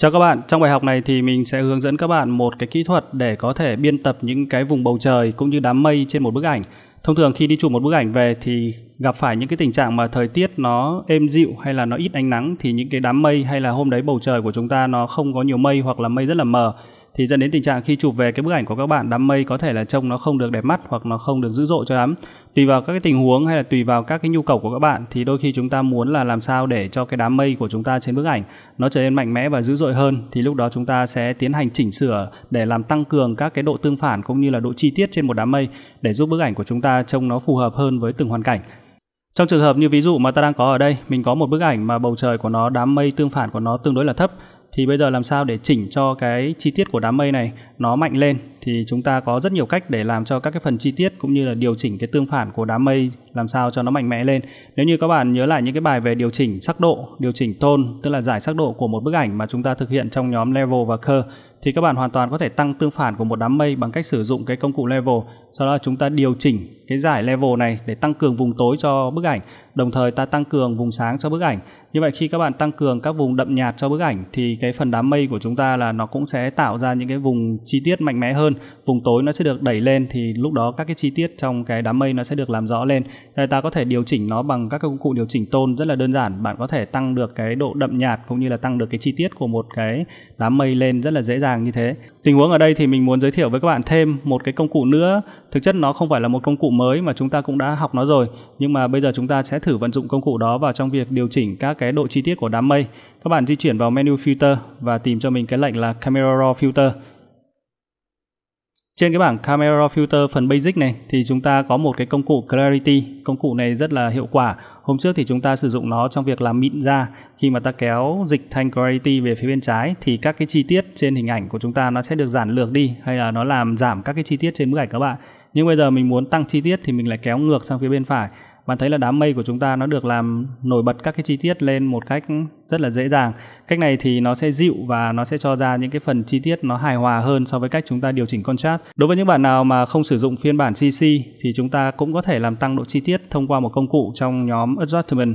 Chào các bạn, trong bài học này thì mình sẽ hướng dẫn các bạn một cái kỹ thuật để có thể biên tập những cái vùng bầu trời cũng như đám mây trên một bức ảnh. Thông thường khi đi chụp một bức ảnh về thì gặp phải những cái tình trạng mà thời tiết nó êm dịu hay là nó ít ánh nắng thì những cái đám mây hay là hôm đấy bầu trời của chúng ta nó không có nhiều mây hoặc là mây rất là mờ thì dẫn đến tình trạng khi chụp về cái bức ảnh của các bạn đám mây có thể là trông nó không được đẹp mắt hoặc nó không được dữ dội cho lắm tùy vào các cái tình huống hay là tùy vào các cái nhu cầu của các bạn thì đôi khi chúng ta muốn là làm sao để cho cái đám mây của chúng ta trên bức ảnh nó trở nên mạnh mẽ và dữ dội hơn thì lúc đó chúng ta sẽ tiến hành chỉnh sửa để làm tăng cường các cái độ tương phản cũng như là độ chi tiết trên một đám mây để giúp bức ảnh của chúng ta trông nó phù hợp hơn với từng hoàn cảnh trong trường hợp như ví dụ mà ta đang có ở đây, mình có một bức ảnh mà bầu trời của nó đám mây tương phản của nó tương đối là thấp thì bây giờ làm sao để chỉnh cho cái chi tiết của đám mây này nó mạnh lên thì chúng ta có rất nhiều cách để làm cho các cái phần chi tiết cũng như là điều chỉnh cái tương phản của đám mây làm sao cho nó mạnh mẽ lên. Nếu như các bạn nhớ lại những cái bài về điều chỉnh sắc độ, điều chỉnh tone tức là giải sắc độ của một bức ảnh mà chúng ta thực hiện trong nhóm level và curve thì các bạn hoàn toàn có thể tăng tương phản của một đám mây bằng cách sử dụng cái công cụ level sau đó chúng ta điều chỉnh cái giải level này để tăng cường vùng tối cho bức ảnh đồng thời ta tăng cường vùng sáng cho bức ảnh như vậy khi các bạn tăng cường các vùng đậm nhạt cho bức ảnh thì cái phần đám mây của chúng ta là nó cũng sẽ tạo ra những cái vùng chi tiết mạnh mẽ hơn vùng tối nó sẽ được đẩy lên thì lúc đó các cái chi tiết trong cái đám mây nó sẽ được làm rõ lên thì ta có thể điều chỉnh nó bằng các công cụ điều chỉnh tôn rất là đơn giản bạn có thể tăng được cái độ đậm nhạt cũng như là tăng được cái chi tiết của một cái đám mây lên rất là dễ dàng như thế tình huống ở đây thì mình muốn giới thiệu với các bạn thêm một cái công cụ nữa thực chất nó không phải là một công cụ mới mà chúng ta cũng đã học nó rồi nhưng mà bây giờ chúng ta sẽ thử vận dụng công cụ đó vào trong việc điều chỉnh các cái độ chi tiết của đám mây các bạn di chuyển vào menu filter và tìm cho mình cái lệnh là camera raw filter trên cái bảng camera raw filter phần basic này thì chúng ta có một cái công cụ clarity công cụ này rất là hiệu quả hôm trước thì chúng ta sử dụng nó trong việc làm mịn ra khi mà ta kéo dịch thanh clarity về phía bên trái thì các cái chi tiết trên hình ảnh của chúng ta nó sẽ được giản lược đi hay là nó làm giảm các cái chi tiết trên bức ảnh các bạn nhưng bây giờ mình muốn tăng chi tiết thì mình lại kéo ngược sang phía bên phải bạn thấy là đám mây của chúng ta nó được làm nổi bật các cái chi tiết lên một cách rất là dễ dàng cách này thì nó sẽ dịu và nó sẽ cho ra những cái phần chi tiết nó hài hòa hơn so với cách chúng ta điều chỉnh contrast đối với những bạn nào mà không sử dụng phiên bản CC thì chúng ta cũng có thể làm tăng độ chi tiết thông qua một công cụ trong nhóm Adjustment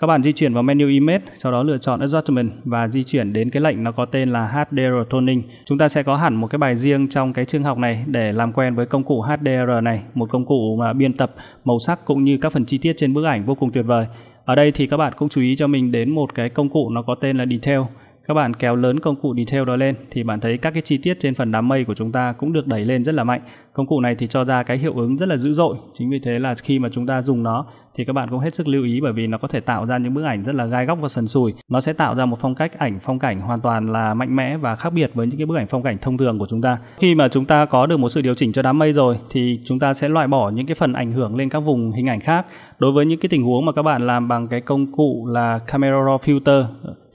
các bạn di chuyển vào menu Image, sau đó lựa chọn Adjustment và di chuyển đến cái lệnh nó có tên là HDR Toning. Chúng ta sẽ có hẳn một cái bài riêng trong cái chương học này để làm quen với công cụ HDR này, một công cụ mà biên tập màu sắc cũng như các phần chi tiết trên bức ảnh vô cùng tuyệt vời. Ở đây thì các bạn cũng chú ý cho mình đến một cái công cụ nó có tên là Detail các bạn kéo lớn công cụ detail đó lên thì bạn thấy các cái chi tiết trên phần đám mây của chúng ta cũng được đẩy lên rất là mạnh công cụ này thì cho ra cái hiệu ứng rất là dữ dội chính vì thế là khi mà chúng ta dùng nó thì các bạn cũng hết sức lưu ý bởi vì nó có thể tạo ra những bức ảnh rất là gai góc và sần sùi nó sẽ tạo ra một phong cách ảnh phong cảnh hoàn toàn là mạnh mẽ và khác biệt với những cái bức ảnh phong cảnh thông thường của chúng ta khi mà chúng ta có được một sự điều chỉnh cho đám mây rồi thì chúng ta sẽ loại bỏ những cái phần ảnh hưởng lên các vùng hình ảnh khác đối với những cái tình huống mà các bạn làm bằng cái công cụ là camera raw filter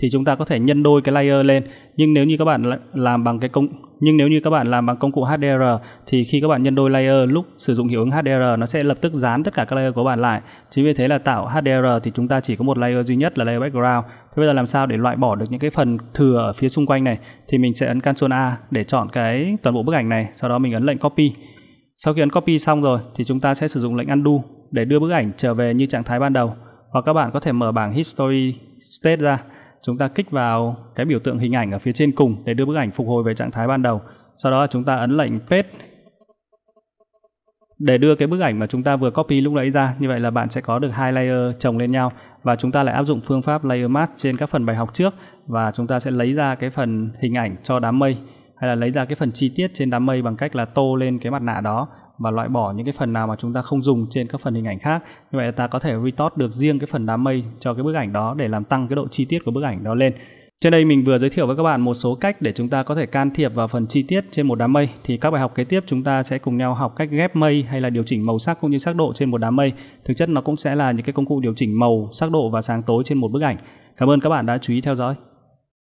thì chúng ta có thể nhân đôi cái layer lên nhưng nếu như các bạn làm bằng cái công nhưng nếu như các bạn làm bằng công cụ HDR thì khi các bạn nhân đôi layer lúc sử dụng hiệu ứng HDR nó sẽ lập tức dán tất cả các layer của bạn lại chính vì thế là tạo HDR thì chúng ta chỉ có một layer duy nhất là layer background thế bây giờ làm sao để loại bỏ được những cái phần thừa ở phía xung quanh này thì mình sẽ ấn Ctrl A để chọn cái toàn bộ bức ảnh này sau đó mình ấn lệnh copy sau khi ấn copy xong rồi thì chúng ta sẽ sử dụng lệnh undo để đưa bức ảnh trở về như trạng thái ban đầu hoặc các bạn có thể mở bảng history state ra chúng ta kích vào cái biểu tượng hình ảnh ở phía trên cùng để đưa bức ảnh phục hồi về trạng thái ban đầu. Sau đó chúng ta ấn lệnh paste để đưa cái bức ảnh mà chúng ta vừa copy lúc nãy ra. Như vậy là bạn sẽ có được hai layer chồng lên nhau và chúng ta lại áp dụng phương pháp layer mask trên các phần bài học trước và chúng ta sẽ lấy ra cái phần hình ảnh cho đám mây hay là lấy ra cái phần chi tiết trên đám mây bằng cách là tô lên cái mặt nạ đó và loại bỏ những cái phần nào mà chúng ta không dùng trên các phần hình ảnh khác như vậy ta có thể retort được riêng cái phần đám mây cho cái bức ảnh đó để làm tăng cái độ chi tiết của bức ảnh đó lên trên đây mình vừa giới thiệu với các bạn một số cách để chúng ta có thể can thiệp vào phần chi tiết trên một đám mây. Thì các bài học kế tiếp chúng ta sẽ cùng nhau học cách ghép mây hay là điều chỉnh màu sắc cũng như sắc độ trên một đám mây. Thực chất nó cũng sẽ là những cái công cụ điều chỉnh màu, sắc độ và sáng tối trên một bức ảnh. Cảm ơn các bạn đã chú ý theo dõi.